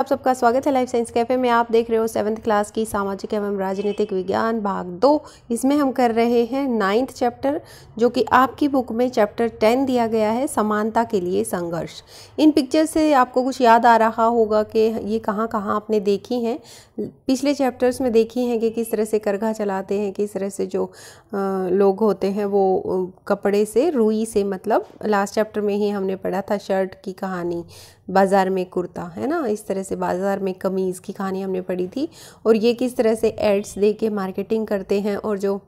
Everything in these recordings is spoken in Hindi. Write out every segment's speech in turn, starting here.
आप सबका स्वागत है लाइफ साइंस कैफे में आप देख रहे हो सेवन्थ क्लास की सामाजिक एवं राजनीतिक विज्ञान भाग दो इसमें हम कर रहे हैं नाइन्थ चैप्टर जो कि आपकी बुक में चैप्टर टेन दिया गया है समानता के लिए संघर्ष इन पिक्चर से आपको कुछ याद आ रहा होगा कि ये कहाँ कहाँ आपने देखी हैं पिछले चैप्टर्स में देखी हैं कि किस तरह से करघा चलाते हैं किस तरह से जो लोग होते हैं वो कपड़े से रुई से मतलब लास्ट चैप्टर में ही हमने पढ़ा था शर्ट की कहानी बाज़ार में कुर्ता है ना इस तरह से बाज़ार में कमीज़ की कहानी हमने पढ़ी थी और ये किस तरह से एड्स दे के मार्केटिंग करते हैं और जो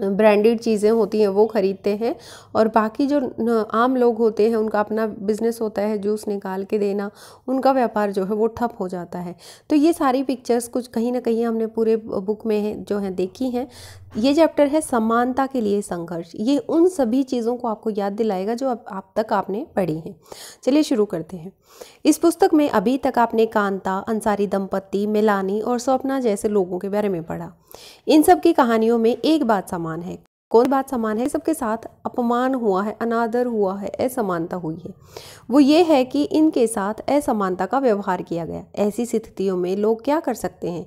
ब्रांडेड चीज़ें होती हैं वो ख़रीदते हैं और बाकी जो आम लोग होते हैं उनका अपना बिजनेस होता है जूस निकाल के देना उनका व्यापार जो है वो ठप हो जाता है तो ये सारी पिक्चर्स कुछ कहीं ना कहीं हमने पूरे बुक में जो है देखी हैं ये चैप्टर है समानता के लिए संघर्ष ये उन सभी चीज़ों को आपको याद दिलाएगा जो अब आप तक आपने पढ़ी हैं चलिए शुरू करते हैं इस पुस्तक में अभी तक आपने कांता अंसारी दंपत्ति मिलानी और स्वप्ना जैसे लोगों के बारे में पढ़ा इन सब की कहानियों में एक बात समान है कौन बात समान है सबके साथ अपमान हुआ है अनादर हुआ है असमानता हुई है वो ये है कि इनके साथ असमानता का व्यवहार किया गया ऐसी स्थितियों में लोग क्या कर सकते हैं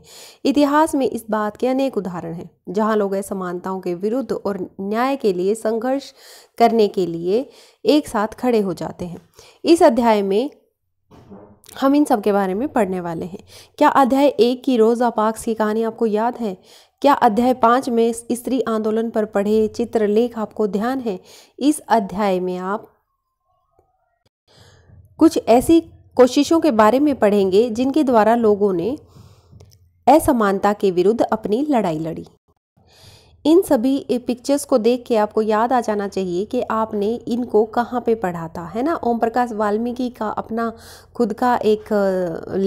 इतिहास में इस बात के अनेक उदाहरण हैं जहां लोग असमानताओं के विरुद्ध और न्याय के लिए संघर्ष करने के लिए एक साथ खड़े हो जाते हैं इस अध्याय में हम इन सब के बारे में पढ़ने वाले हैं क्या अध्याय एक की रोज़ा पाक्स की कहानी आपको याद है क्या अध्याय पाँच में स्त्री आंदोलन पर पढ़े चित्रलेख आपको ध्यान है इस अध्याय में आप कुछ ऐसी कोशिशों के बारे में पढ़ेंगे जिनके द्वारा लोगों ने असमानता के विरुद्ध अपनी लड़ाई लड़ी इन सभी पिक्चर्स को देख के आपको याद आ जाना चाहिए कि आपने इनको कहाँ पे पढ़ा था है ना ओम प्रकाश वाल्मीकि का अपना खुद का एक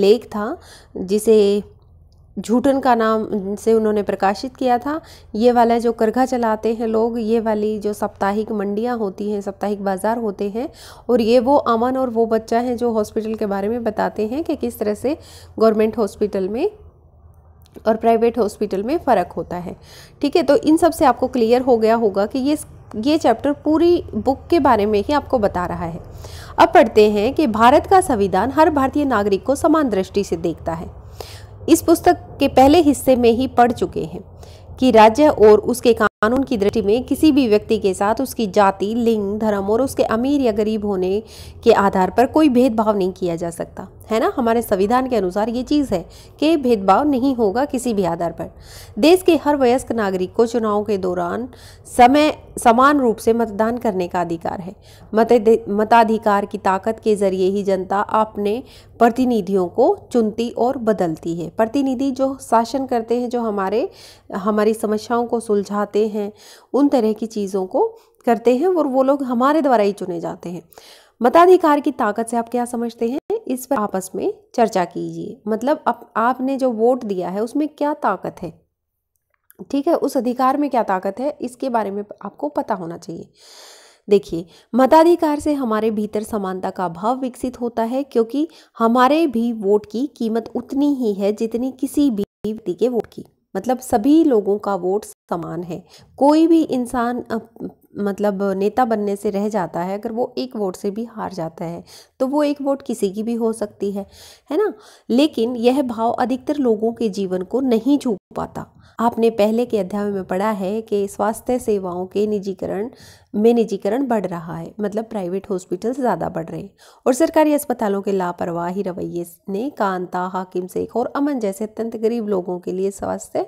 लेख था जिसे झूठन का नाम से उन्होंने प्रकाशित किया था ये वाला जो करघा चलाते हैं लोग ये वाली जो साप्ताहिक मंडियाँ होती हैं साप्ताहिक बाज़ार होते हैं और ये वो अमन और वो बच्चा हैं जो हॉस्पिटल के बारे में बताते हैं कि किस तरह से गवर्नमेंट हॉस्पिटल में और प्राइवेट हॉस्पिटल में फ़र्क होता है ठीक है तो इन सब से आपको क्लियर हो गया होगा कि ये ये चैप्टर पूरी बुक के बारे में ही आपको बता रहा है अब पढ़ते हैं कि भारत का संविधान हर भारतीय नागरिक को समान दृष्टि से देखता है इस पुस्तक के पहले हिस्से में ही पढ़ चुके हैं कि राज्य और उसके कानून की दृष्टि में किसी भी व्यक्ति के साथ उसकी जाति लिंग धर्म और उसके अमीर या गरीब होने के आधार पर कोई भेदभाव नहीं किया जा सकता है ना हमारे संविधान के अनुसार ये चीज़ है कि भेदभाव नहीं होगा किसी भी आधार पर देश के हर वयस्क नागरिक को चुनाव के दौरान समय समान रूप से मतदान करने का अधिकार है मत मताधिकार की ताकत के जरिए ही जनता अपने प्रतिनिधियों को चुनती और बदलती है प्रतिनिधि जो शासन करते हैं जो हमारे हमारी समस्याओं को सुलझाते हैं उन तरह की चीज़ों को करते हैं और वो लोग हमारे द्वारा ही चुने जाते हैं मताधिकार की ताकत से आप क्या समझते हैं इस पर आपस में चर्चा कीजिए मतलब अब आपने जो वोट दिया है उसमें क्या ताकत है ठीक है उस अधिकार में क्या ताकत है इसके बारे में आपको पता होना चाहिए देखिए मताधिकार से हमारे भीतर समानता का भाव विकसित होता है क्योंकि हमारे भी वोट की कीमत उतनी ही है जितनी किसी भी व्यक्ति के वोट की मतलब सभी लोगों का वोट समान है कोई भी इंसान मतलब नेता बनने से रह जाता है अगर वो एक वोट से भी हार जाता है तो वो एक वोट किसी की भी हो सकती है है ना लेकिन यह भाव अधिकतर लोगों के जीवन को नहीं छू पाता आपने पहले के अध्याय में पढ़ा है कि स्वास्थ्य सेवाओं के निजीकरण में निजीकरण बढ़ रहा है मतलब प्राइवेट हॉस्पिटल ज़्यादा बढ़ रहे हैं और सरकारी अस्पतालों के लापरवाही रवैये ने कांता हाकिम शेख और अमन जैसे अत्यंत गरीब लोगों के लिए स्वास्थ्य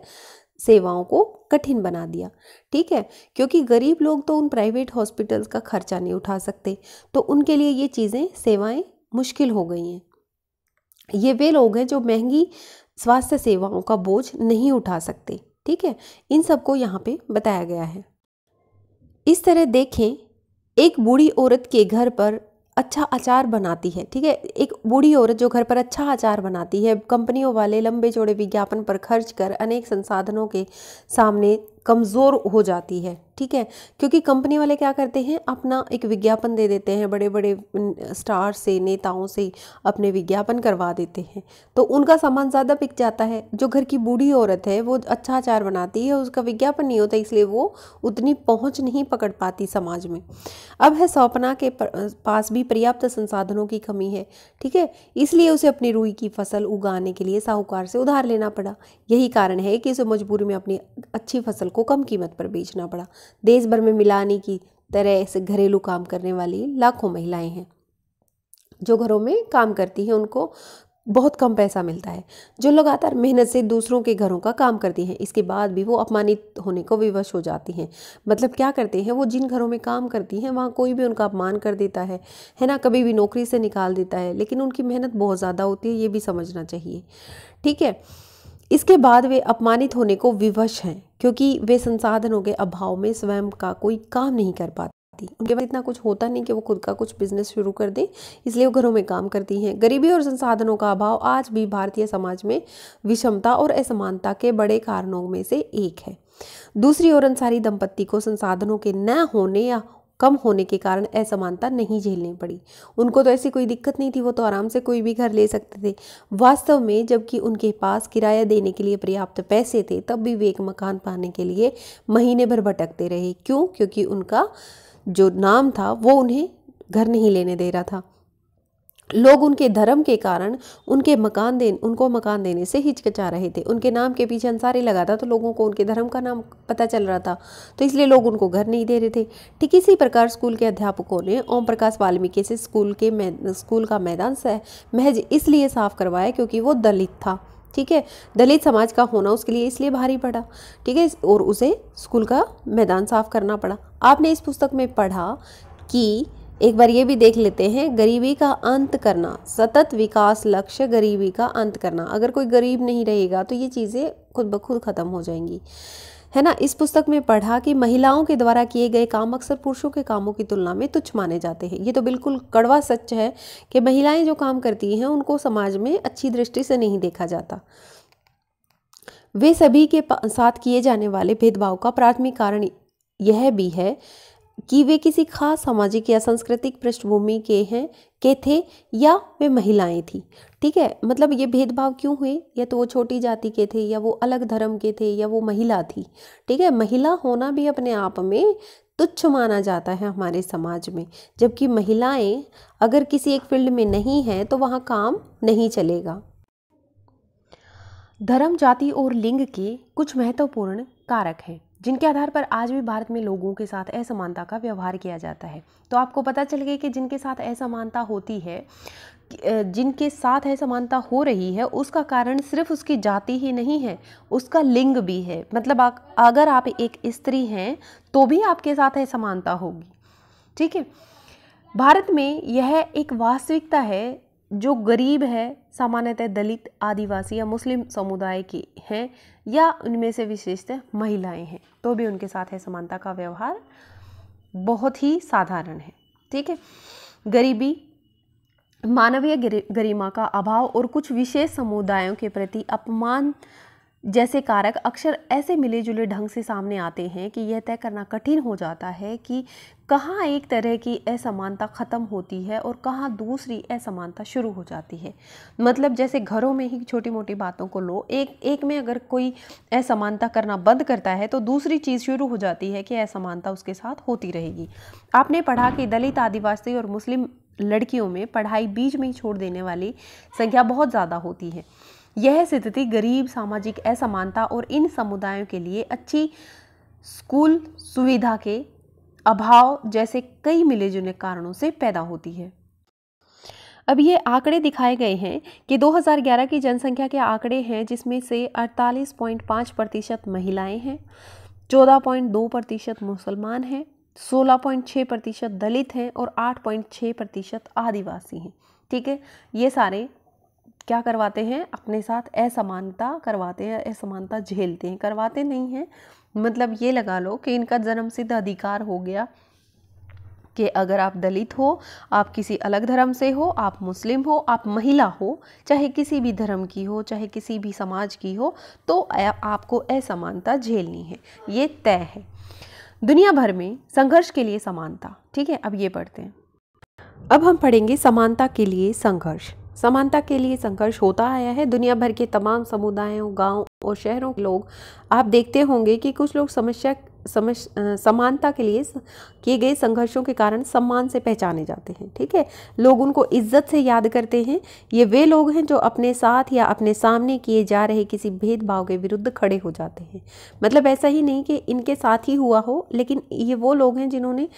सेवाओं को कठिन बना दिया ठीक है क्योंकि गरीब लोग तो उन प्राइवेट हॉस्पिटल्स का खर्चा नहीं उठा सकते तो उनके लिए ये चीज़ें सेवाएं मुश्किल हो गई हैं ये वे लोग हैं जो महंगी स्वास्थ्य सेवाओं का बोझ नहीं उठा सकते ठीक है इन सबको यहाँ पे बताया गया है इस तरह देखें एक बूढ़ी औरत के घर पर अच्छा अचार बनाती है ठीक है एक बूढ़ी औरत जो घर पर अच्छा अचार बनाती है कंपनियों वाले लंबे चौड़े विज्ञापन पर खर्च कर अनेक संसाधनों के सामने कमज़ोर हो जाती है ठीक है क्योंकि कंपनी वाले क्या करते हैं अपना एक विज्ञापन दे देते हैं बड़े बड़े स्टार से नेताओं से अपने विज्ञापन करवा देते हैं तो उनका सामान ज़्यादा बिक जाता है जो घर की बूढ़ी औरत है वो अच्छा आचार बनाती है उसका विज्ञापन नहीं होता इसलिए वो उतनी पहुँच नहीं पकड़ पाती समाज में अब है सौपना के पास भी पर्याप्त संसाधनों की कमी है ठीक है इसलिए उसे अपनी रुई की फसल उगाने के लिए साहूकार से उधार लेना पड़ा यही कारण है कि उसे मजबूरी में अपनी अच्छी फसल को कम कीमत पर बेचना पड़ा देश भर में मिलाने की तरह ऐसे घरेलू काम करने वाली लाखों महिलाएं हैं जो घरों में काम करती हैं उनको बहुत कम पैसा मिलता है जो लगातार मेहनत से दूसरों के घरों का काम करती हैं इसके बाद भी वो अपमानित होने को विवश हो जाती हैं मतलब क्या करते हैं वो जिन घरों में काम करती हैं वहाँ कोई भी उनका अपमान कर देता है है ना कभी भी नौकरी से निकाल देता है लेकिन उनकी मेहनत बहुत ज़्यादा होती है ये भी समझना चाहिए ठीक है इसके बाद वे अपमानित होने को विवश हैं क्योंकि वे संसाधनों के अभाव में स्वयं का कोई काम नहीं कर पाते पाती उनके पास इतना कुछ होता नहीं कि वो खुद का कुछ बिजनेस शुरू कर दें इसलिए वो घरों में काम करती हैं गरीबी और संसाधनों का अभाव आज भी भारतीय समाज में विषमता और असमानता के बड़े कारणों में से एक है दूसरी ओर अंसारी दंपत्ति को संसाधनों के न होने या कम होने के कारण असमानता नहीं झेलनी पड़ी उनको तो ऐसी कोई दिक्कत नहीं थी वो तो आराम से कोई भी घर ले सकते थे वास्तव में जबकि उनके पास किराया देने के लिए पर्याप्त पैसे थे तब भी वे एक मकान पाने के लिए महीने भर भटकते रहे क्यों क्योंकि उनका जो नाम था वो उन्हें घर नहीं लेने दे रहा था लोग उनके धर्म के कारण उनके मकान दे उनको मकान देने से हिचकिचा रहे थे उनके नाम के पीछे अंसारी लगा था तो लोगों को उनके धर्म का नाम पता चल रहा था तो इसलिए लोग उनको घर नहीं दे रहे थे ठीक इसी प्रकार स्कूल के अध्यापकों ने ओम प्रकाश वाल्मीकि से स्कूल के स्कूल का मैदान सह महज इसलिए साफ करवाया क्योंकि वो दलित था ठीक है दलित समाज का होना उसके लिए इसलिए भारी पड़ा ठीक है और उसे स्कूल का मैदान साफ करना पड़ा आपने इस पुस्तक में पढ़ा कि एक बार ये भी देख लेते हैं गरीबी का अंत करना सतत विकास लक्ष्य गरीबी का अंत करना अगर कोई गरीब नहीं रहेगा तो ये चीज़ें खुद ब खुद ख़त्म हो जाएंगी है ना इस पुस्तक में पढ़ा कि महिलाओं के द्वारा किए गए काम अक्सर पुरुषों के कामों की तुलना में तुच्छ माने जाते हैं ये तो बिल्कुल कड़वा सच है कि महिलाएं जो काम करती हैं उनको समाज में अच्छी दृष्टि से नहीं देखा जाता वे सभी के साथ किए जाने वाले भेदभाव का प्राथमिक कारण यह भी है कि वे किसी खास सामाजिक या सांस्कृतिक पृष्ठभूमि के हैं के थे या वे महिलाएं थी ठीक है मतलब ये भेदभाव क्यों हुए या तो वो छोटी जाति के थे या वो अलग धर्म के थे या वो महिला थी ठीक है महिला होना भी अपने आप में तुच्छ माना जाता है हमारे समाज में जबकि महिलाएं अगर किसी एक फील्ड में नहीं हैं तो वहाँ काम नहीं चलेगा धर्म जाति और लिंग के कुछ महत्वपूर्ण कारक हैं जिनके आधार पर आज भी भारत में लोगों के साथ असमानता का व्यवहार किया जाता है तो आपको पता चल गया कि जिनके साथ असमानता होती है जिनके साथ असमानता हो रही है उसका कारण सिर्फ उसकी जाति ही नहीं है उसका लिंग भी है मतलब अगर आप एक स्त्री हैं तो भी आपके साथ असमानता होगी ठीक है भारत में यह एक वास्तविकता है जो गरीब है सामान्यतः दलित आदिवासी या मुस्लिम समुदाय के हैं या उनमें से विशेषतः महिलाएं हैं तो भी उनके साथ है समानता का व्यवहार बहुत ही साधारण है ठीक है गरीबी मानवीय गरिमा का अभाव और कुछ विशेष समुदायों के प्रति अपमान जैसे कारक अक्सर ऐसे मिले जुले ढंग से सामने आते हैं कि यह तय करना कठिन हो जाता है कि कहाँ एक तरह की असमानता ख़त्म होती है और कहाँ दूसरी असमानता शुरू हो जाती है मतलब जैसे घरों में ही छोटी मोटी बातों को लो एक एक में अगर कोई असमानता करना बंद करता है तो दूसरी चीज़ शुरू हो जाती है कि असमानता उसके साथ होती रहेगी आपने पढ़ा कि दलित आदिवासी और मुस्लिम लड़कियों में पढ़ाई बीच में ही छोड़ देने वाली संख्या बहुत ज़्यादा होती है यह स्थिति गरीब सामाजिक असमानता और इन समुदायों के लिए अच्छी स्कूल सुविधा के अभाव जैसे कई मिले जुले कारणों से पैदा होती है अब ये आंकड़े दिखाए गए हैं कि 2011 की जनसंख्या के आंकड़े हैं जिसमें से 48.5 प्रतिशत महिलाएँ हैं 14.2 प्रतिशत मुसलमान हैं 16.6 प्रतिशत दलित हैं और 8.6 प्रतिशत आदिवासी हैं ठीक है ये सारे क्या करवाते हैं अपने साथ असमानता करवाते हैं असमानता झेलते हैं करवाते नहीं हैं मतलब ये लगा लो कि इनका जन्म सिद्ध अधिकार हो गया कि अगर आप दलित हो आप किसी अलग धर्म से हो आप मुस्लिम हो आप महिला हो चाहे किसी भी धर्म की हो चाहे किसी भी समाज की हो तो आपको असमानता झेलनी है ये तय है दुनिया भर में संघर्ष के लिए समानता ठीक है अब ये पढ़ते हैं अब हम पढ़ेंगे समानता के लिए संघर्ष समानता के लिए संघर्ष होता आया है दुनिया भर के तमाम समुदायों गांव और शहरों के लोग आप देखते होंगे कि कुछ लोग समस्या समझ समानता के लिए किए गए संघर्षों के कारण सम्मान से पहचाने जाते हैं ठीक है लोग उनको इज्जत से याद करते हैं ये वे लोग हैं जो अपने साथ या अपने सामने किए जा रहे किसी भेदभाव के विरुद्ध खड़े हो जाते हैं मतलब ऐसा ही नहीं कि इनके साथ ही हुआ हो लेकिन ये वो लोग हैं जिन्होंने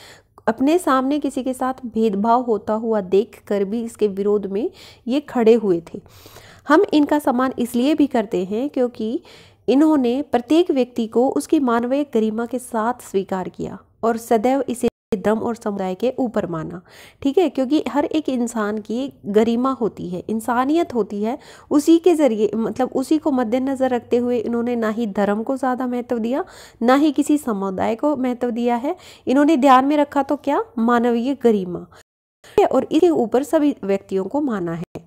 अपने सामने किसी के साथ भेदभाव होता हुआ देख कर भी इसके विरोध में ये खड़े हुए थे हम इनका सम्मान इसलिए भी करते हैं क्योंकि इन्होंने प्रत्येक व्यक्ति को उसकी मानवीय गरिमा के साथ स्वीकार किया और सदैव इसे दम और समुदाय के ऊपर माना ठीक है क्योंकि हर एक इंसान की गरिमा होती है इंसानियत होती है उसी के ज़रिए मतलब उसी को मद्देनज़र रखते हुए इन्होंने ना ही धर्म को ज़्यादा महत्व दिया ना ही किसी समुदाय को महत्व दिया है इन्होंने ध्यान में रखा तो क्या मानवीय गरिमा और इसके ऊपर सभी व्यक्तियों को माना है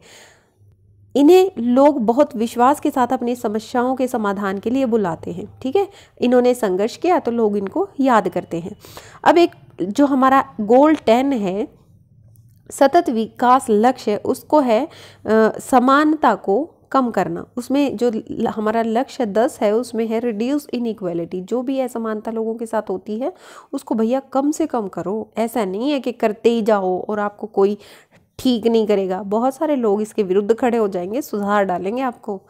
इन्हें लोग बहुत विश्वास के साथ अपनी समस्याओं के समाधान के लिए बुलाते हैं ठीक है इन्होंने संघर्ष किया तो लोग इनको याद करते हैं अब एक जो हमारा गोल टेन है सतत विकास लक्ष्य उसको है समानता को कम करना उसमें जो हमारा लक्ष्य दस है उसमें है रिड्यूस इनइक्वलिटी जो भी असमानता लोगों के साथ होती है उसको भैया कम से कम करो ऐसा नहीं है कि करते ही जाओ और आपको कोई ठीक नहीं करेगा बहुत सारे लोग इसके विरुद्ध खड़े हो जाएंगे सुधार डालेंगे आपको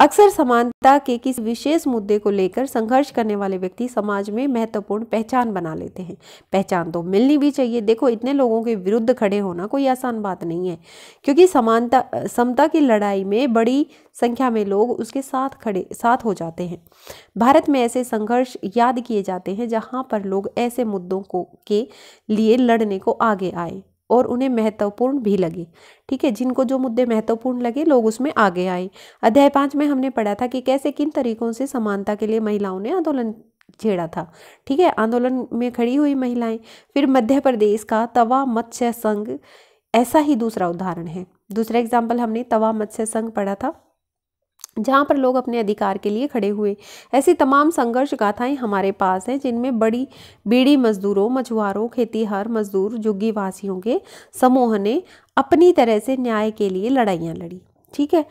अक्सर समानता के किसी विशेष मुद्दे को लेकर संघर्ष करने वाले व्यक्ति समाज में महत्वपूर्ण पहचान बना लेते हैं पहचान तो मिलनी भी चाहिए देखो इतने लोगों के विरुद्ध खड़े होना कोई आसान बात नहीं है क्योंकि समानता समता की लड़ाई में बड़ी संख्या में लोग उसके साथ खड़े साथ हो जाते हैं भारत में ऐसे संघर्ष याद किए जाते हैं जहाँ पर लोग ऐसे मुद्दों को के लिए लड़ने को आगे आए और उन्हें महत्वपूर्ण भी लगे ठीक है जिनको जो मुद्दे महत्वपूर्ण लगे लोग उसमें आगे आए अध्याय पाँच में हमने पढ़ा था कि कैसे किन तरीकों से समानता के लिए महिलाओं ने आंदोलन छेड़ा था ठीक है आंदोलन में खड़ी हुई महिलाएं फिर मध्य प्रदेश का तवा मत्स्य संघ ऐसा ही दूसरा उदाहरण है दूसरा एग्जाम्पल हमने तवा मत्स्य संघ पढ़ा था जहाँ पर लोग अपने अधिकार के लिए खड़े हुए ऐसी तमाम संघर्ष गाथाएं हमारे पास हैं जिनमें बड़ी बीड़ी मजदूरों मछुआरों खेतीहार मजदूर वासियों के समूह ने अपनी तरह से न्याय के लिए लड़ाइयाँ लड़ी ठीक है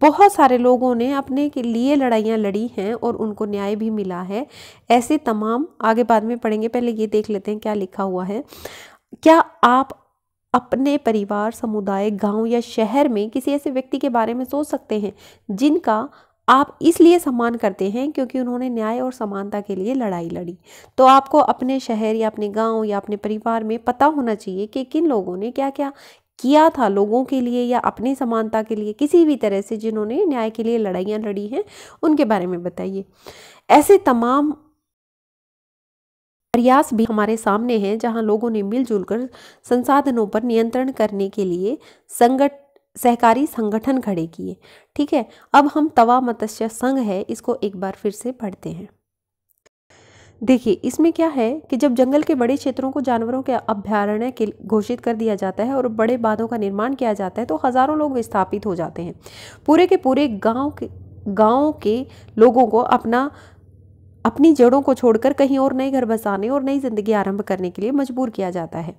बहुत सारे लोगों ने अपने के लिए लड़ाइयाँ लड़ी हैं और उनको न्याय भी मिला है ऐसे तमाम आगे बाद में पढ़ेंगे पहले ये देख लेते हैं क्या लिखा हुआ है क्या आप अपने परिवार समुदाय गांव या शहर में किसी ऐसे व्यक्ति के बारे में सोच सकते हैं जिनका आप इसलिए सम्मान करते हैं क्योंकि उन्होंने न्याय और समानता के लिए लड़ाई लड़ी तो आपको अपने शहर या अपने गांव या अपने परिवार में पता होना चाहिए कि किन लोगों ने क्या क्या किया था लोगों के लिए या अपनी समानता के लिए किसी भी तरह से जिन्होंने न्याय के लिए लड़ाइयाँ लड़ी हैं उनके बारे में बताइए ऐसे तमाम प्रयास भी हमारे सामने हैं जहां लोगों ने मिलजुल कर संसाधनों पर नियंत्रण करने के लिए संगठ सहकारी संगठन खड़े किए ठीक है अब हम तवा मत्स्य संघ है इसको एक बार फिर से पढ़ते हैं देखिए इसमें क्या है कि जब जंगल के बड़े क्षेत्रों को जानवरों के अभ्यारण्य के घोषित कर दिया जाता है और बड़े बांधों का निर्माण किया जाता है तो हज़ारों लोग विस्थापित हो जाते हैं पूरे के पूरे गांव के गाँव के लोगों को अपना अपनी जड़ों को छोड़कर कहीं और नए घर बसाने और नई जिंदगी आरंभ करने के लिए मजबूर किया जाता है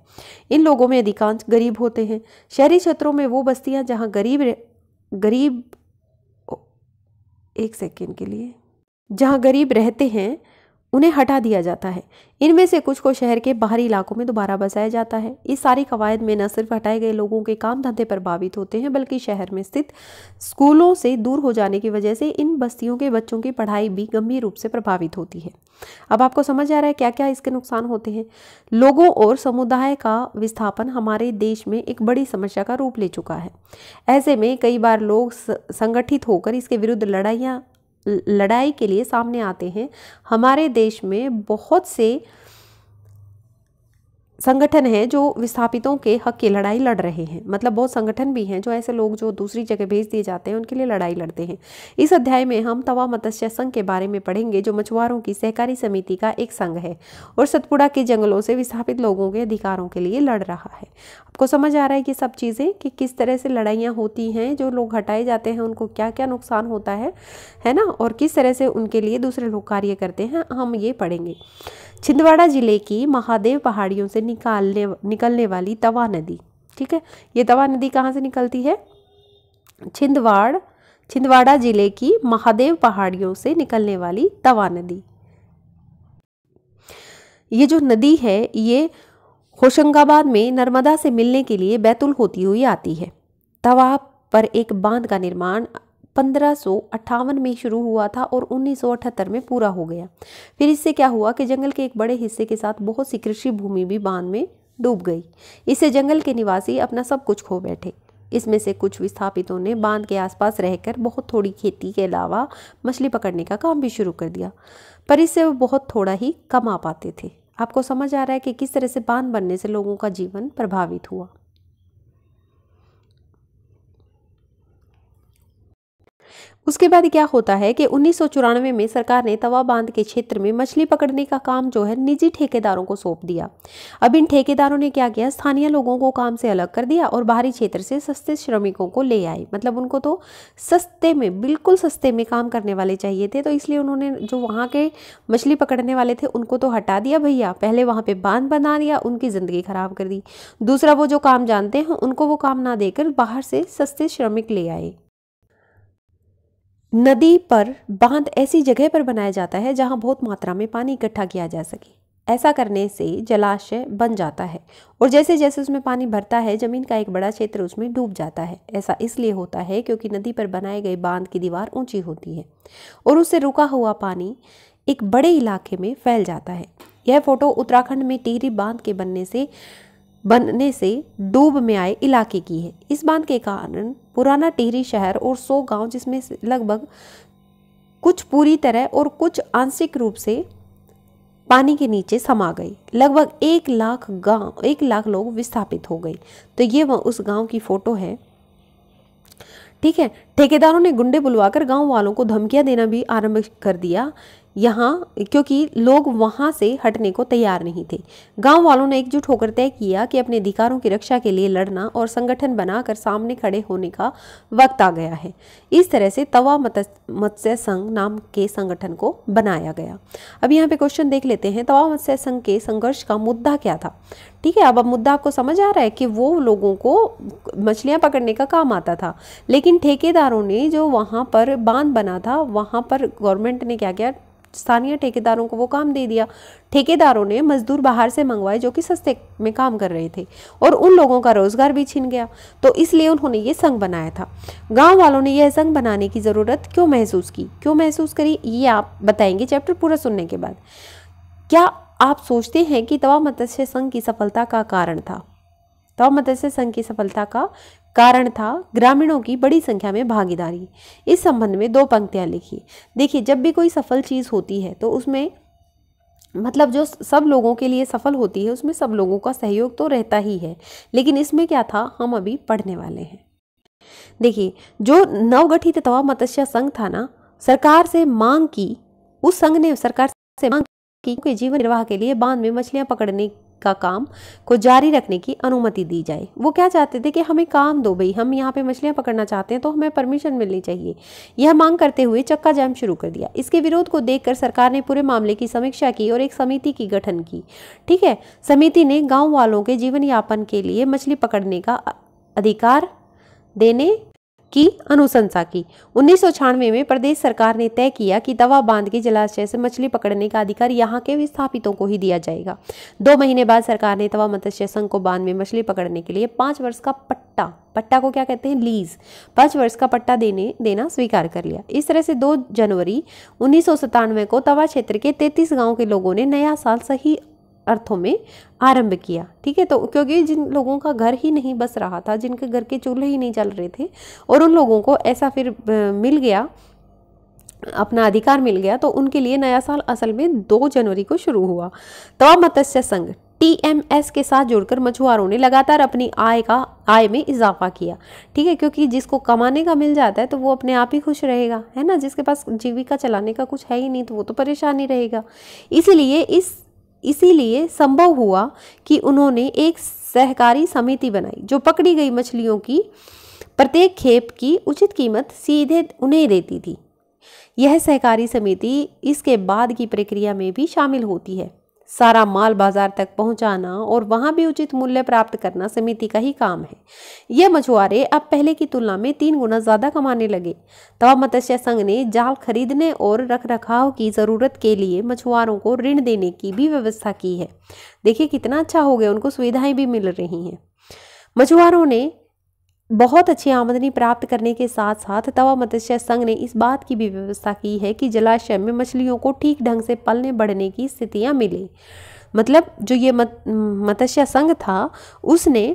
इन लोगों में अधिकांश गरीब होते हैं शहरी क्षेत्रों में वो बस्तियां जहां गरीब गरीब एक सेकेंड के लिए जहां गरीब रहते हैं उन्हें हटा दिया जाता है इनमें से कुछ को शहर के बाहरी इलाकों में दोबारा बसाया जाता है इस सारी कवायद में न सिर्फ हटाए गए लोगों के काम धंधे प्रभावित होते हैं बल्कि शहर में स्थित स्कूलों से दूर हो जाने की वजह से इन बस्तियों के बच्चों की पढ़ाई भी गंभीर रूप से प्रभावित होती है अब आपको समझ आ रहा है क्या क्या इसके नुकसान होते हैं लोगों और समुदाय का विस्थापन हमारे देश में एक बड़ी समस्या का रूप ले चुका है ऐसे में कई बार लोग संगठित होकर इसके विरुद्ध लड़ाइयाँ लड़ाई के लिए सामने आते हैं हमारे देश में बहुत से संगठन हैं जो विस्थापितों के हक की लड़ाई लड़ रहे हैं मतलब बहुत संगठन भी हैं जो ऐसे लोग जो दूसरी जगह भेज दिए जाते हैं उनके लिए लड़ाई लड़ते हैं इस अध्याय में हम तवा मत्स्य संघ के बारे में पढ़ेंगे जो मछुआरों की सहकारी समिति का एक संघ है और सतपुड़ा के जंगलों से विस्थापित लोगों के अधिकारों के लिए लड़ रहा है आपको समझ आ रहा है ये सब चीज़ें कि किस तरह से लड़ाइयाँ होती हैं जो लोग हटाए जाते हैं उनको क्या क्या नुकसान होता है है ना और किस तरह से उनके लिए दूसरे लोग कार्य करते हैं हम ये पढ़ेंगे छिंदवाड़ा ज़िले की महादेव पहाड़ियों से निकालने निकलने वाली तवा नदी ठीक है ये तवा नदी कहाँ से निकलती है छिंदवाड़ छिंदवाड़ा ज़िले की महादेव पहाड़ियों से निकलने वाली तवा नदी ये जो नदी है ये होशंगाबाद में नर्मदा से मिलने के लिए बैतुल होती हुई आती है तवा पर एक बांध का निर्माण पंद्रह में शुरू हुआ था और उन्नीस में पूरा हो गया फिर इससे क्या हुआ कि जंगल के एक बड़े हिस्से के साथ बहुत सी कृषि भूमि भी बांध में डूब गई इससे जंगल के निवासी अपना सब कुछ खो बैठे इसमें से कुछ विस्थापितों ने बांध के आसपास रहकर बहुत थोड़ी खेती के अलावा मछली पकड़ने का काम भी शुरू कर दिया पर इससे वो बहुत थोड़ा ही कमा पाते थे आपको समझ आ रहा है कि किस तरह से बांध बनने से लोगों का जीवन प्रभावित हुआ उसके बाद क्या होता है कि उन्नीस में सरकार ने तवा बांध के क्षेत्र में मछली पकड़ने का काम जो है निजी ठेकेदारों को सौंप दिया अब इन ठेकेदारों ने क्या किया स्थानीय लोगों को काम से अलग कर दिया और बाहरी क्षेत्र से सस्ते श्रमिकों को ले आए मतलब उनको तो सस्ते में बिल्कुल सस्ते में काम करने वाले चाहिए थे तो इसलिए उन्होंने जो वहाँ के मछली पकड़ने वाले थे उनको तो हटा दिया भैया पहले वहाँ पर बांध बना दिया उनकी ज़िंदगी ख़राब कर दी दूसरा वो जो काम जानते हैं उनको वो काम ना देकर बाहर से सस्ते श्रमिक ले आए नदी पर बांध ऐसी जगह पर बनाया जाता है जहाँ बहुत मात्रा में पानी इकट्ठा किया जा सके ऐसा करने से जलाशय बन जाता है और जैसे जैसे उसमें पानी भरता है जमीन का एक बड़ा क्षेत्र उसमें डूब जाता है ऐसा इसलिए होता है क्योंकि नदी पर बनाए गए बांध की दीवार ऊंची होती है और उससे रुका हुआ पानी एक बड़े इलाके में फैल जाता है यह फोटो उत्तराखंड में टिहरी बांध के बनने से बनने से डूब में आए इलाके की है इस बांध के कारण पुराना टिहरी शहर और सौ गांव जिसमें लगभग कुछ पूरी तरह और कुछ आंशिक रूप से पानी के नीचे समा गई लगभग एक लाख गांव एक लाख लोग विस्थापित हो गए तो ये वह उस गांव की फ़ोटो है ठीक है ठेकेदारों ने गुंडे बुलवाकर गांव वालों को धमकियां देना भी आरंभ कर दिया यहाँ क्योंकि लोग वहाँ से हटने को तैयार नहीं थे गांव वालों ने एकजुट होकर तय किया कि अपने अधिकारों की रक्षा के लिए लड़ना और संगठन बनाकर सामने खड़े होने का वक्त आ गया है इस तरह से तवा मत्स्य संघ नाम के संगठन को बनाया गया अब यहाँ पे क्वेश्चन देख लेते हैं तवा मत्स्य संघ के संघर्ष का मुद्दा क्या था ठीक है अब अब मुद्दा आपको समझ आ रहा है कि वो लोगों को मछलियाँ पकड़ने का काम आता था लेकिन ठेकेदारों ने जो वहाँ पर बांध बना था वहाँ पर गवर्नमेंट ने क्या किया स्थानीय ठेकेदारों को वो काम दे दिया ठेकेदारों ने मजदूर बाहर से मंगवाए जो कि सस्ते में काम कर रहे थे और उन लोगों का रोजगार भी छिन गया तो इसलिए उन्होंने ये संघ बनाया था गांव वालों ने यह संघ बनाने की ज़रूरत क्यों महसूस की क्यों महसूस करी ये आप बताएंगे चैप्टर पूरा सुनने के बाद क्या आप सोचते हैं कि तवा मत्स्य संघ की सफलता का कारण था तवा मत्स्य संघ की सफलता का कारण था ग्रामीणों की बड़ी संख्या में भागीदारी इस संबंध में दो पंक्तियाँ लिखी देखिए जब भी कोई सफल चीज़ होती है तो उसमें मतलब जो सब लोगों के लिए सफल होती है उसमें सब लोगों का सहयोग तो रहता ही है लेकिन इसमें क्या था हम अभी पढ़ने वाले हैं देखिए जो नवगठित तवा मत्स्य संघ था ना सरकार से मांग की उस संघ ने सरकार से मांग की जीवन निर्वाह के लिए बांध में मछलियां पकड़ने का काम को जारी रखने की अनुमति दी जाए वो क्या चाहते थे कि हमें काम दो भाई हम यहाँ पे मछलियाँ पकड़ना चाहते हैं तो हमें परमिशन मिलनी चाहिए यह मांग करते हुए चक्का जैम शुरू कर दिया इसके विरोध को देखकर सरकार ने पूरे मामले की समीक्षा की और एक समिति की गठन की ठीक है समिति ने गाँव वालों के जीवन यापन के लिए मछली पकड़ने का अधिकार देने की अनुशंसा की उन्नीस में प्रदेश सरकार ने तय किया कि दवा बांध के जलाशय से मछली पकड़ने का अधिकार यहाँ के विस्थापितों को ही दिया जाएगा दो महीने बाद सरकार ने तवा मत्स्य संघ को बांध में मछली पकड़ने के लिए पाँच वर्ष का पट्टा पट्टा को क्या कहते हैं लीज पाँच वर्ष का पट्टा देने देना स्वीकार कर लिया इस तरह से 2 जनवरी उन्नीस को तवा क्षेत्र के 33 गांव के लोगों ने नया साल सही अर्थों में आरंभ किया ठीक है तो क्योंकि जिन लोगों का घर ही नहीं बस रहा था जिनके घर के चूल्हे ही नहीं चल रहे थे और उन लोगों को ऐसा फिर मिल गया अपना अधिकार मिल गया तो उनके लिए नया साल असल में दो जनवरी को शुरू हुआ तवा तो मत्स्य संघ टीएमएस के साथ जुड़कर मछुआरों ने लगातार अपनी आय का आय में इजाफा किया ठीक है क्योंकि जिसको कमाने का मिल जाता है तो वो अपने आप ही खुश रहेगा है ना जिसके पास जीविका चलाने का कुछ है ही नहीं तो वो तो परेशान ही रहेगा इसीलिए इस इसीलिए संभव हुआ कि उन्होंने एक सहकारी समिति बनाई जो पकड़ी गई मछलियों की प्रत्येक खेप की उचित कीमत सीधे उन्हें देती थी यह सहकारी समिति इसके बाद की प्रक्रिया में भी शामिल होती है सारा माल बाजार तक पहुंचाना और वहां भी उचित मूल्य प्राप्त करना समिति का ही काम है ये मछुआरे अब पहले की तुलना में तीन गुना ज्यादा कमाने लगे तब मत्स्य संघ ने जाल खरीदने और रख रखाव की जरूरत के लिए मछुआरों को ऋण देने की भी व्यवस्था की है देखिए कितना अच्छा हो गया उनको सुविधाएं भी मिल रही हैं मछुआरों ने बहुत अच्छी आमदनी प्राप्त करने के साथ साथ तवा मत्स्य संघ ने इस बात की भी व्यवस्था की है कि जलाशय में मछलियों को ठीक ढंग से पलने बढ़ने की स्थितियां मिले मतलब जो ये मत, मत्स्य संघ था उसने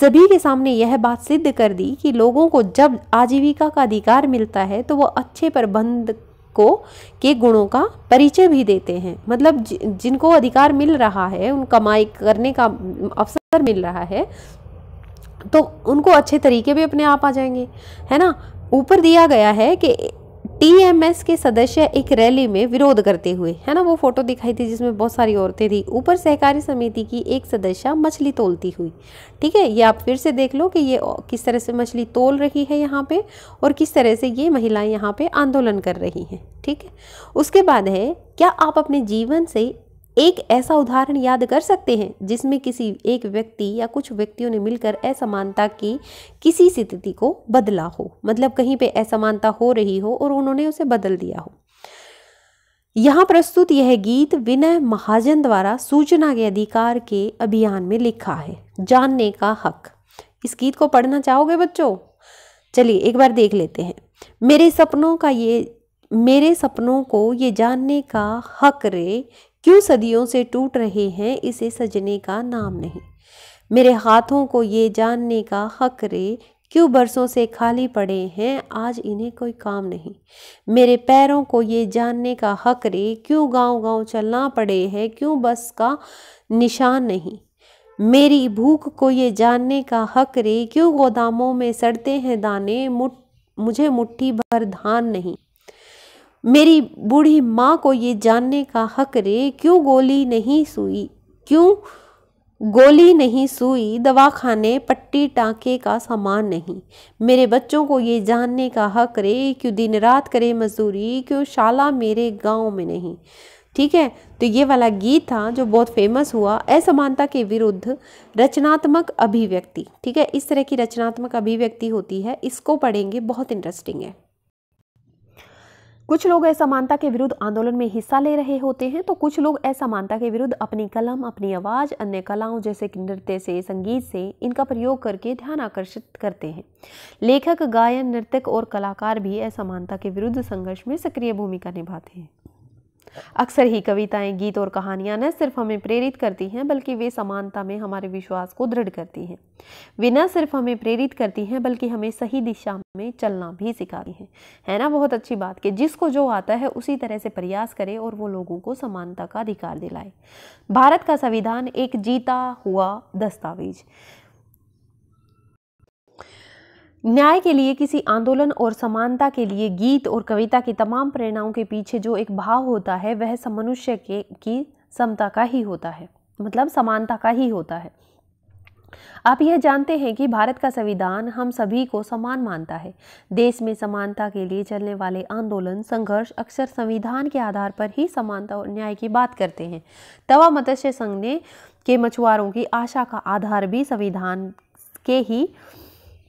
सभी के सामने यह बात सिद्ध कर दी कि लोगों को जब आजीविका का अधिकार मिलता है तो वो अच्छे प्रबंध को के गुणों का परिचय भी देते हैं मतलब जिनको अधिकार मिल रहा है उन कमाई करने का अवसर मिल रहा है तो उनको अच्छे तरीके भी अपने आप आ जाएंगे है ना ऊपर दिया गया है कि टीएमएस के सदस्य एक रैली में विरोध करते हुए है ना वो फोटो दिखाई थी जिसमें बहुत सारी औरतें थी ऊपर सहकारी समिति की एक सदस्य मछली तोलती हुई ठीक है ये आप फिर से देख लो कि ये किस तरह से मछली तोल रही है यहाँ पे और किस तरह से ये महिलाएं यहाँ पे आंदोलन कर रही हैं ठीक है उसके बाद है क्या आप अपने जीवन से एक ऐसा उदाहरण याद कर सकते हैं जिसमें किसी एक व्यक्ति या कुछ व्यक्तियों ने मिलकर असमानता की किसी स्थिति को बदला हो मतलब कहीं पे असमानता हो रही हो और उन्होंने उसे बदल दिया हो यहाँ प्रस्तुत यह गीत विनय महाजन द्वारा सूचना के अधिकार के अभियान में लिखा है जानने का हक इस गीत को पढ़ना चाहोगे बच्चों चलिए एक बार देख लेते हैं मेरे सपनों का ये मेरे सपनों को ये जानने का हक रे क्यों सदियों से टूट रहे हैं इसे सजने का नाम नहीं मेरे हाथों को ये जानने का हक रे क्यों बरसों से खाली पड़े हैं आज इन्हें कोई काम नहीं मेरे पैरों को ये जानने का हक रे क्यों गांव गांव चलना पड़े हैं क्यों बस का निशान नहीं मेरी भूख को ये जानने का हक रे क्यों गोदामों में सड़ते हैं दाने मुठ मुझे मुट्ठी भर धान नहीं मेरी बूढ़ी माँ को ये जानने का हक रे क्यों गोली नहीं सुई क्यों गोली नहीं दवा खाने पट्टी टाँके का सामान नहीं मेरे बच्चों को ये जानने का हक रे क्यों दिन रात करे मजदूरी क्यों शाला मेरे गांव में नहीं ठीक है तो ये वाला गीत था जो बहुत फेमस हुआ असमानता के विरुद्ध रचनात्मक अभिव्यक्ति ठीक है इस तरह की रचनात्मक अभिव्यक्ति होती है इसको पढ़ेंगे बहुत इंटरेस्टिंग है कुछ लोग असमानता के विरुद्ध आंदोलन में हिस्सा ले रहे होते हैं तो कुछ लोग असमानता के विरुद्ध अपनी कलम अपनी आवाज़ अन्य कलाओं जैसे कि नृत्य से संगीत से इनका प्रयोग करके ध्यान आकर्षित करते हैं लेखक गायन नृतक और कलाकार भी असमानता के विरुद्ध संघर्ष में सक्रिय भूमिका निभाते हैं अक्सर ही कविताएं गीत और कहानियां न सिर्फ हमें प्रेरित करती हैं बल्कि वे समानता में हमारे विश्वास को दृढ़ करती हैं वे न सिर्फ हमें प्रेरित करती हैं बल्कि हमें सही दिशा में चलना भी सिखाती हैं है ना बहुत अच्छी बात कि जिसको जो आता है उसी तरह से प्रयास करे और वो लोगों को समानता का अधिकार दिलाए भारत का संविधान एक जीता हुआ दस्तावेज न्याय के लिए किसी आंदोलन और समानता के लिए गीत और कविता की तमाम प्रेरणाओं के पीछे जो एक भाव होता है वह समनुष्य के की समता का ही होता है मतलब समानता का ही होता है आप यह जानते हैं कि भारत का संविधान हम सभी को समान मानता है देश में समानता के लिए चलने वाले आंदोलन संघर्ष अक्सर संविधान के आधार पर ही समानता और न्याय की बात करते हैं तवा मत्स्य संघ ने के मछुआरों की आशा का आधार भी संविधान के ही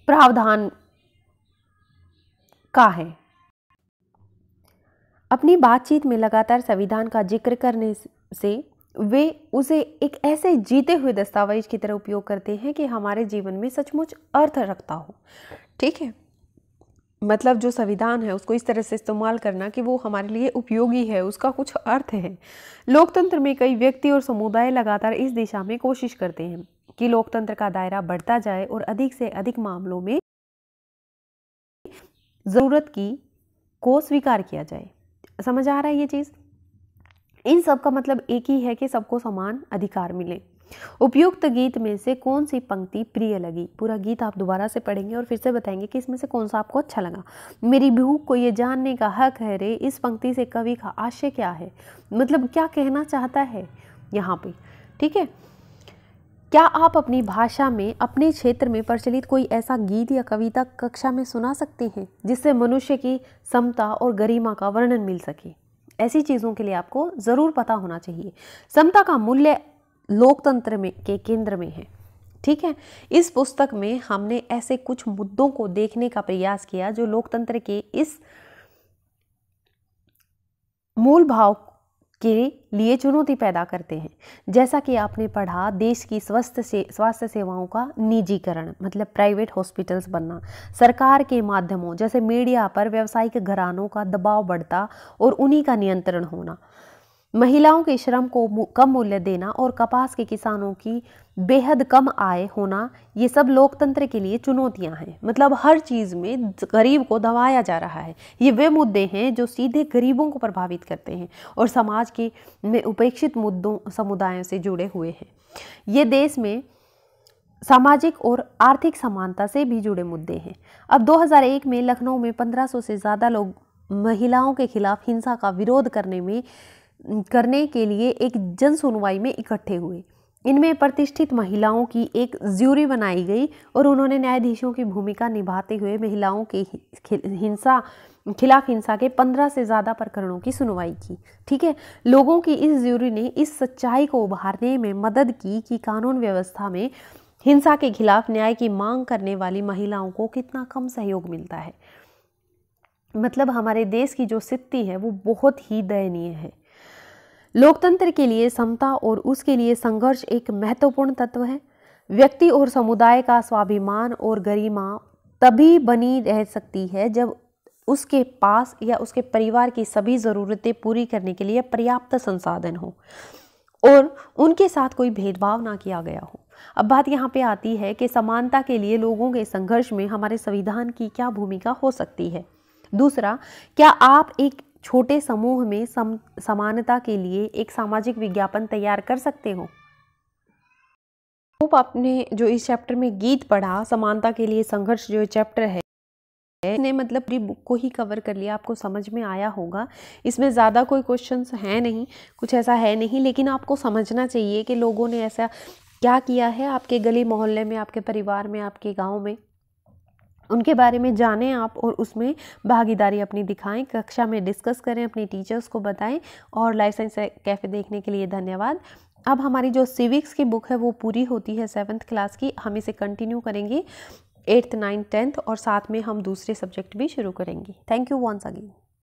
प्रावधान का है अपनी बातचीत में लगातार संविधान का जिक्र करने से वे उसे एक ऐसे जीते हुए दस्तावेज की तरह उपयोग करते हैं कि हमारे जीवन में सचमुच अर्थ रखता हो ठीक है मतलब जो संविधान है उसको इस तरह से इस्तेमाल करना कि वो हमारे लिए उपयोगी है उसका कुछ अर्थ है लोकतंत्र में कई व्यक्ति और समुदाय लगातार इस दिशा में कोशिश करते हैं कि लोकतंत्र का दायरा बढ़ता जाए और अधिक से अधिक मामलों में ज़रूरत की को स्वीकार किया जाए समझ आ रहा है ये चीज़ इन सब का मतलब एक ही है कि सबको समान अधिकार मिले उपयुक्त गीत में से कौन सी पंक्ति प्रिय लगी पूरा गीत आप दोबारा से पढ़ेंगे और फिर से बताएंगे कि इसमें से कौन सा आपको अच्छा लगा मेरी भूख को ये जानने का हक है रे इस पंक्ति से कवि का आशय क्या है मतलब क्या कहना चाहता है यहाँ पे ठीक है क्या आप अपनी भाषा में अपने क्षेत्र में प्रचलित कोई ऐसा गीत या कविता कक्षा में सुना सकते हैं जिससे मनुष्य की समता और गरिमा का वर्णन मिल सके ऐसी चीज़ों के लिए आपको ज़रूर पता होना चाहिए समता का मूल्य लोकतंत्र में के केंद्र में है ठीक है इस पुस्तक में हमने ऐसे कुछ मुद्दों को देखने का प्रयास किया जो लोकतंत्र के इस मूल भाव के लिए चुनौती पैदा करते हैं जैसा कि आपने पढ़ा देश की स्वस्थ से स्वास्थ्य सेवाओं का निजीकरण मतलब प्राइवेट हॉस्पिटल्स बनना सरकार के माध्यमों जैसे मीडिया पर व्यावसायिक घरानों का दबाव बढ़ता और उन्हीं का नियंत्रण होना महिलाओं के श्रम को कम मूल्य देना और कपास के किसानों की बेहद कम आय होना ये सब लोकतंत्र के लिए चुनौतियां हैं मतलब हर चीज़ में गरीब को दबाया जा रहा है ये वे मुद्दे हैं जो सीधे गरीबों को प्रभावित करते हैं और समाज के में उपेक्षित मुद्दों समुदायों से जुड़े हुए हैं ये देश में सामाजिक और आर्थिक समानता से भी जुड़े मुद्दे हैं अब 2001 में लखनऊ में 1500 से ज़्यादा लोग महिलाओं के खिलाफ हिंसा का विरोध करने में करने के लिए एक जन सुनवाई में इकट्ठे हुए इनमें प्रतिष्ठित महिलाओं की एक ज्यूरी बनाई गई और उन्होंने न्यायाधीशों की भूमिका निभाते हुए महिलाओं के हिंसा खिलाफ हिंसा के पंद्रह से ज़्यादा प्रकरणों की सुनवाई की ठीक है लोगों की इस ज्यूरी ने इस सच्चाई को उभारने में मदद की कि कानून व्यवस्था में हिंसा के खिलाफ न्याय की मांग करने वाली महिलाओं को कितना कम सहयोग मिलता है मतलब हमारे देश की जो स्थिति है वो बहुत ही दयनीय है लोकतंत्र के लिए समता और उसके लिए संघर्ष एक महत्वपूर्ण तत्व है व्यक्ति और समुदाय का स्वाभिमान और गरिमा तभी बनी रह सकती है जब उसके पास या उसके परिवार की सभी ज़रूरतें पूरी करने के लिए पर्याप्त संसाधन हो और उनके साथ कोई भेदभाव ना किया गया हो अब बात यहाँ पे आती है कि समानता के लिए लोगों के संघर्ष में हमारे संविधान की क्या भूमिका हो सकती है दूसरा क्या आप एक छोटे समूह में सम समानता के लिए एक सामाजिक विज्ञापन तैयार कर सकते हो होप आपने जो इस चैप्टर में गीत पढ़ा समानता के लिए संघर्ष जो चैप्टर है ने मतलब पूरी बुक को ही कवर कर लिया आपको समझ में आया होगा इसमें ज़्यादा कोई क्वेश्चंस है नहीं कुछ ऐसा है नहीं लेकिन आपको समझना चाहिए कि लोगों ने ऐसा क्या किया है आपके गली मोहल्ले में आपके परिवार में आपके गांव में उनके बारे में जानें आप और उसमें भागीदारी अपनी दिखाएं कक्षा में डिस्कस करें अपने टीचर्स को बताएं और लाइफ साइंस कैफ़े देखने के लिए धन्यवाद अब हमारी जो सिविक्स की बुक है वो पूरी होती है सेवन्थ क्लास की हम इसे कंटिन्यू करेंगे एट्थ नाइन्थ टेंथ और साथ में हम दूसरे सब्जेक्ट भी शुरू करेंगे थैंक यू वंस अगेन